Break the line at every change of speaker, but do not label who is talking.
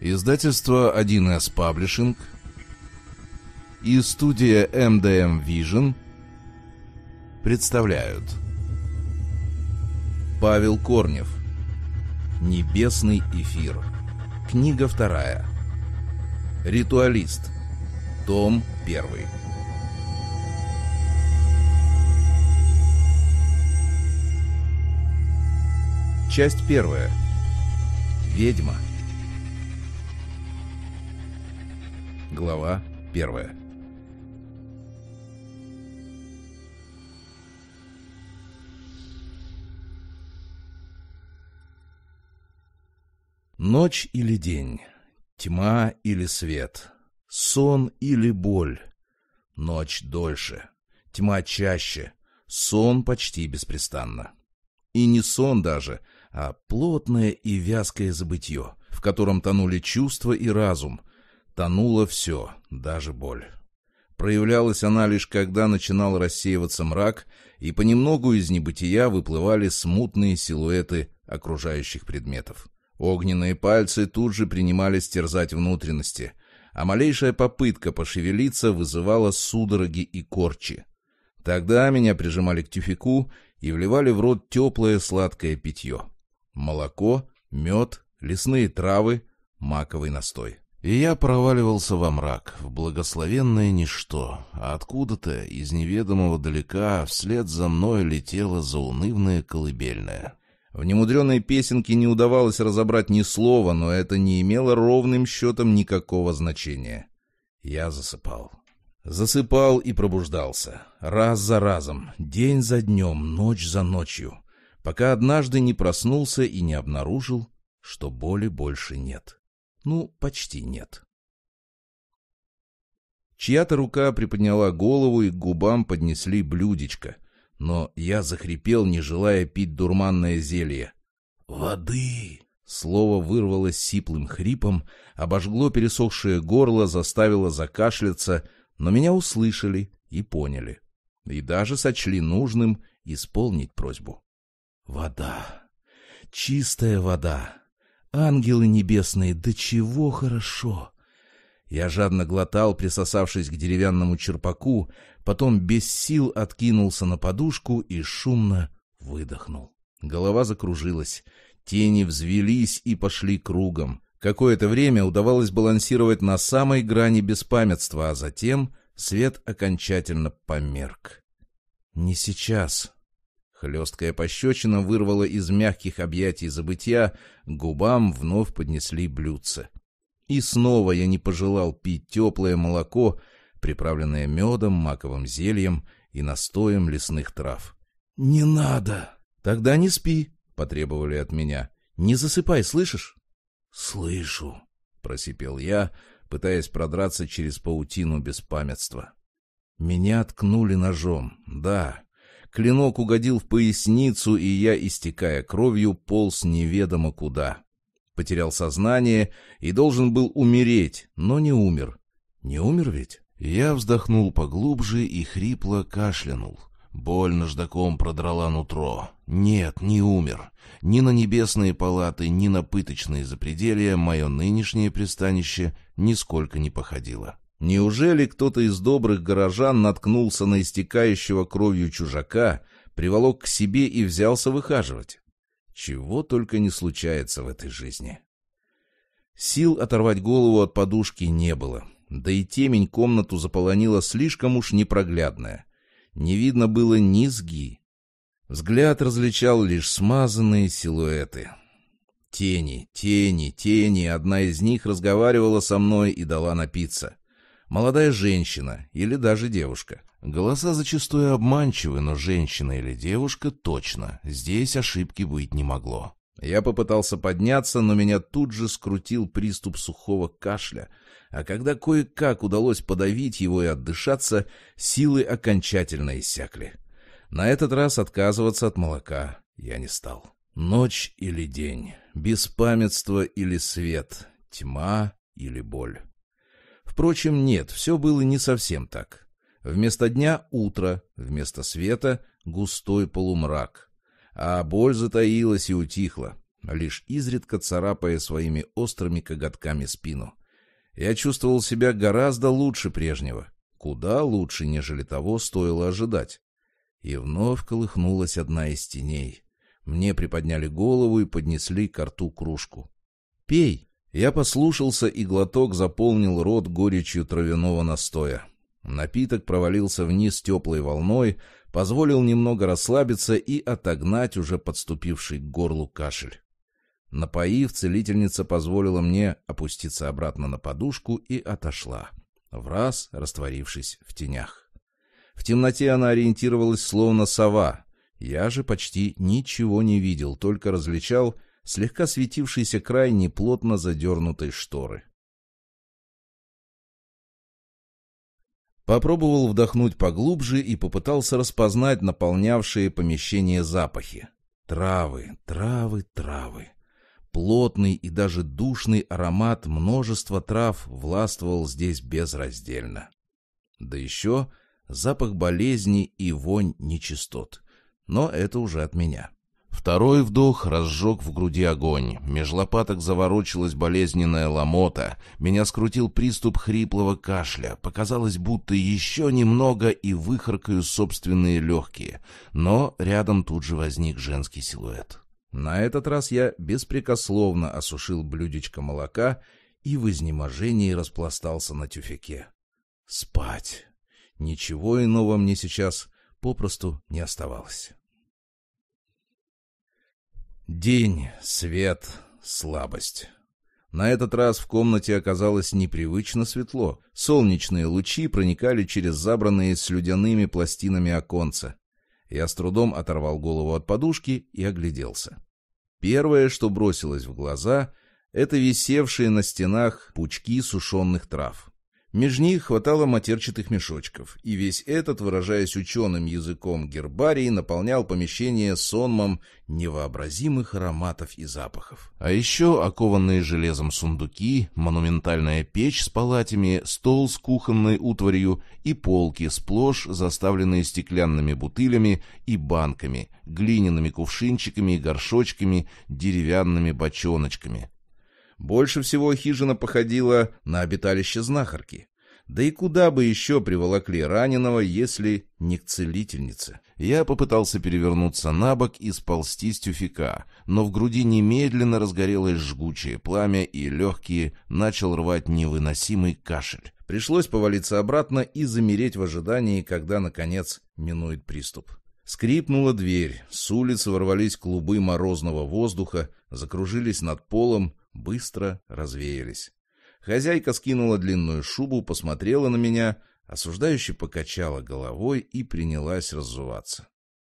Издательство 1С Publishing и студия MDM Vision представляют Павел Корнев Небесный эфир Книга вторая Ритуалист Том первый Часть первая Ведьма Глава 1 Ночь или день, тьма или свет, сон или боль. Ночь дольше, тьма чаще, сон почти беспрестанно. И не сон даже, а плотное и вязкое забытье, в котором тонули чувства и разум, Тонуло все, даже боль. Проявлялась она лишь когда начинал рассеиваться мрак, и понемногу из небытия выплывали смутные силуэты окружающих предметов. Огненные пальцы тут же принимали стерзать внутренности, а малейшая попытка пошевелиться вызывала судороги и корчи. Тогда меня прижимали к тюфяку и вливали в рот теплое сладкое питье. Молоко, мед, лесные травы, маковый настой. И я проваливался во мрак, в благословенное ничто, а откуда-то из неведомого далека вслед за мной летела заунывная колыбельная. В немудренной песенке не удавалось разобрать ни слова, но это не имело ровным счетом никакого значения. Я засыпал. Засыпал и пробуждался. Раз за разом, день за днем, ночь за ночью. Пока однажды не проснулся и не обнаружил, что боли больше нет. Ну, почти нет. Чья-то рука приподняла голову и к губам поднесли блюдечко. Но я захрипел, не желая пить дурманное зелье. «Воды!» Слово вырвалось сиплым хрипом, обожгло пересохшее горло, заставило закашляться, но меня услышали и поняли. И даже сочли нужным исполнить просьбу. «Вода! Чистая вода! Ангелы небесные, да чего хорошо! Я жадно глотал, присосавшись к деревянному черпаку, потом без сил откинулся на подушку и шумно выдохнул. Голова закружилась, тени взвелись и пошли кругом. Какое-то время удавалось балансировать на самой грани беспамятства, а затем свет окончательно померк. «Не сейчас», Хлесткая пощечина вырвала из мягких объятий забытья, губам вновь поднесли блюдце. И снова я не пожелал пить теплое молоко, приправленное медом, маковым зельем и настоем лесных трав. «Не надо!» «Тогда не спи», — потребовали от меня. «Не засыпай, слышишь?» «Слышу», — просипел я, пытаясь продраться через паутину беспамятства. Меня ткнули ножом, да, Клинок угодил в поясницу, и я, истекая кровью, полз неведомо куда. Потерял сознание и должен был умереть, но не умер. Не умер ведь? Я вздохнул поглубже и хрипло кашлянул. Боль наждаком продрала нутро. Нет, не умер. Ни на небесные палаты, ни на пыточные запределья мое нынешнее пристанище нисколько не походило. Неужели кто-то из добрых горожан наткнулся на истекающего кровью чужака, приволок к себе и взялся выхаживать? Чего только не случается в этой жизни. Сил оторвать голову от подушки не было, да и темень комнату заполонила слишком уж непроглядная. Не видно было ни сги. Взгляд различал лишь смазанные силуэты. Тени, тени, тени, одна из них разговаривала со мной и дала напиться молодая женщина или даже девушка. Голоса зачастую обманчивы, но женщина или девушка точно. Здесь ошибки быть не могло. Я попытался подняться, но меня тут же скрутил приступ сухого кашля, а когда кое-как удалось подавить его и отдышаться, силы окончательно иссякли. На этот раз отказываться от молока я не стал. Ночь или день, беспамятство или свет, тьма или боль. Впрочем, нет, все было не совсем так. Вместо дня — утро, вместо света — густой полумрак. А боль затаилась и утихла, лишь изредка царапая своими острыми коготками спину. Я чувствовал себя гораздо лучше прежнего, куда лучше, нежели того стоило ожидать. И вновь колыхнулась одна из теней. Мне приподняли голову и поднесли к рту кружку. «Пей!» Я послушался, и глоток заполнил рот горечью травяного настоя. Напиток провалился вниз теплой волной, позволил немного расслабиться и отогнать уже подступивший к горлу кашель. Напоив, целительница позволила мне опуститься обратно на подушку и отошла, в раз растворившись в тенях. В темноте она ориентировалась словно сова. Я же почти ничего не видел, только различал — слегка светившийся край неплотно задернутой шторы. Попробовал вдохнуть поглубже и попытался распознать наполнявшие помещение запахи. Травы, травы, травы. Плотный и даже душный аромат множества трав властвовал здесь безраздельно. Да еще запах болезни и вонь нечистот. Но это уже от меня. Второй вдох разжег в груди огонь. Меж лопаток заворочилась болезненная ломота. Меня скрутил приступ хриплого кашля. Показалось, будто еще немного и выхаркаю собственные легкие. Но рядом тут же возник женский силуэт. На этот раз я беспрекословно осушил блюдечко молока и в изнеможении распластался на тюфяке. Спать. Ничего иного мне сейчас попросту не оставалось. День, свет, слабость. На этот раз в комнате оказалось непривычно светло. Солнечные лучи проникали через забранные слюдяными пластинами оконца. Я с трудом оторвал голову от подушки и огляделся. Первое, что бросилось в глаза, это висевшие на стенах пучки сушеных трав. Меж них хватало матерчатых мешочков, и весь этот, выражаясь ученым языком гербарий, наполнял помещение сонмом невообразимых ароматов и запахов. А еще окованные железом сундуки, монументальная печь с палатями, стол с кухонной утварью и полки, сплошь заставленные стеклянными бутылями и банками, глиняными кувшинчиками и горшочками, деревянными бочоночками, больше всего хижина походила на обиталище знахарки. Да и куда бы еще приволокли раненого, если не к целительнице? Я попытался перевернуться на бок и сползти с тюфика, но в груди немедленно разгорелось жгучее пламя, и легкие начал рвать невыносимый кашель. Пришлось повалиться обратно и замереть в ожидании, когда, наконец, минует приступ. Скрипнула дверь, с улицы ворвались клубы морозного воздуха, закружились над полом, быстро развеялись. Хозяйка скинула длинную шубу, посмотрела на меня, осуждающе покачала головой и принялась разуваться.